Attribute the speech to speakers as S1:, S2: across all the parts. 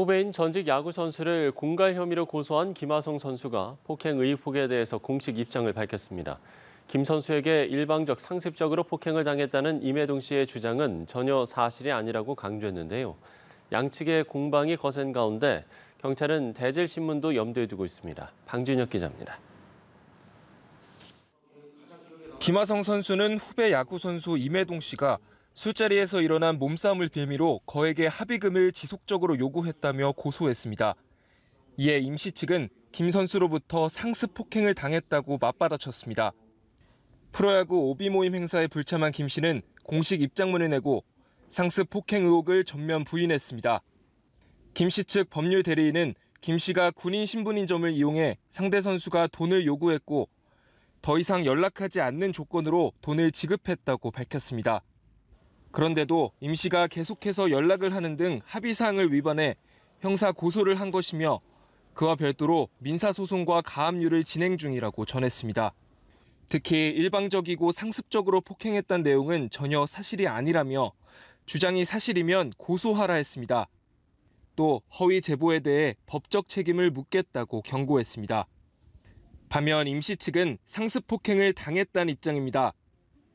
S1: 후배인 전직 야구 선수를 공갈 혐의로 고소한 김하성 선수가 폭행 의혹에 대해서 공식 입장을 밝혔습니다. 김 선수에게 일방적 상습적으로 폭행을 당했다는 임혜동 씨의 주장은 전혀 사실이 아니라고 강조했는데요. 양측의 공방이 거센 가운데 경찰은 대질 신문도 염두에 두고 있습니다. 방준혁 기자입니다. 김하성 선수는 후배 야구 선수
S2: 임혜동 씨가 술자리에서 일어난 몸싸움을 빌미로 거액의 합의금을 지속적으로 요구했다며 고소했습니다. 이에 임 씨 측은 김 선수로부터 상습 폭행을 당했다고 맞받아쳤습니다. 프로야구 오비 모임 행사에 불참한 김 씨는 공식 입장문을 내고 상습 폭행 의혹을 전면 부인했습니다. 김 씨 측 법률 대리인은 김 씨가 군인 신분인 점을 이용해 상대 선수가 돈을 요구했고 더 이상 연락하지 않는 조건으로 돈을 지급했다고 밝혔습니다. 그런데도 임 씨가 계속해서 연락을 하는 등 합의사항을 위반해 형사 고소를 한 것이며 그와 별도로 민사소송과 가압류를 진행 중이라고 전했습니다. 특히 일방적이고 상습적으로 폭행했다는 내용은 전혀 사실이 아니라며 주장이 사실이면 고소하라 했습니다. 또 허위 제보에 대해 법적 책임을 묻겠다고 경고했습니다. 반면 임씨 측은 상습 폭행을 당했다는 입장입니다.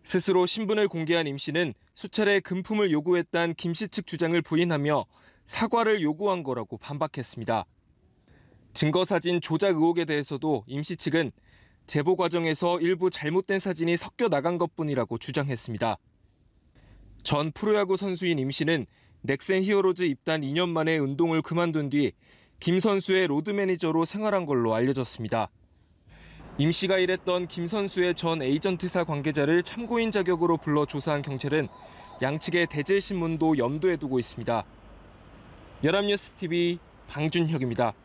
S2: 스스로 신분을 공개한 임 씨는 수차례 금품을 요구했다는 김 씨 측 주장을 부인하며 사과를 요구한 거라고 반박했습니다. 증거사진 조작 의혹에 대해서도 임 씨 측은 제보 과정에서 일부 잘못된 사진이 섞여 나간 것뿐이라고 주장했습니다. 전 프로야구 선수인 임 씨는 넥센 히어로즈 입단 2년 만에 운동을 그만둔 뒤 김 선수의 로드 매니저로 생활한 걸로 알려졌습니다. 임 씨가 일했던 김 선수의 전 에이전트사 관계자를 참고인 자격으로 불러 조사한 경찰은 양측의 대질신문도 염두에 두고 있습니다. 열합뉴스 TV 방준혁입니다.